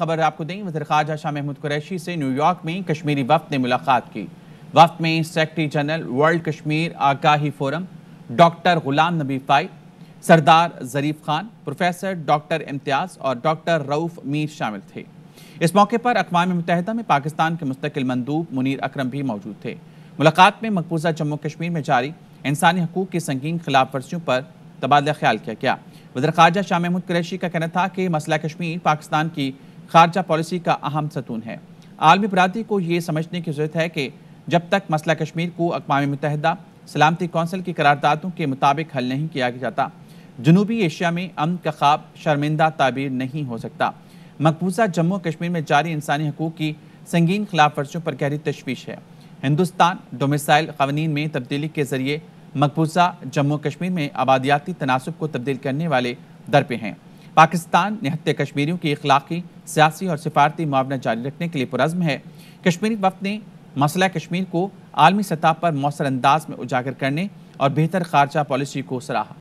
खबर आपको दें वजर खाजा शाह महमूद कुरैशी से न्यूयॉर्क में कश्मीरी वफ्त ने मुलाकात की वफ्त में सेक्रेटरी जनरल वर्ल्ड कश्मीर आगाही forum doctor Ghulam Nabi Fai Sardar Zarif Khan professor doctor Imtiaz और डॉक्टर रऊफ मीर शामिल थे इस मौके पर अकवा मुतहदा में पाकिस्तान के मुस्तकिल मंदूब मुनीर अक्रम भी मौजूद थे मुलाकात में मकबूजा जम्मू कश्मीर में जारी इंसानी हकूक की संगीन खिलाफ वर्जियों पर तबादला ख्याल किया गया वजर खारजा शाह महमूद कुरैशी का कहना था कि मसला कश्मीर पाकिस्तान की खारजा पॉलिसी का अहम सतून है आलमी बरदरी को ये समझने की जरूरत है कि जब तक मसला कश्मीर को अकवा मुतहदा सलामती कौंसिल की करारदादों के मुताबिक हल नहीं किया जाता जनूबी एशिया में अमन का ख्वाब शर्मिंदा ताबीर नहीं हो सकता मकबूजा जम्मू कश्मीर में जारी इंसानी हकूक़ की संगीन खिलाफ वर्जियों पर गहरी तशवीश है हिंदुस्तान डोमिसाइल कवानीन में तब्दीली के जरिए मकबूजा जम्मू कश्मीर में आबादियाती तनासब को तब्दील करने वाले दर पे हैं पाकिस्तान निहत्ते कश्मीरियों की इखलाकी सियासी और सफारती मुआवना जारी रखने के लिए पुरज़म है कश्मीरी वक्त ने मसला कश्मीर को आलमी सतह पर मौसर अंदाज में उजागर करने और बेहतर खारजा पॉलिसी को सराहा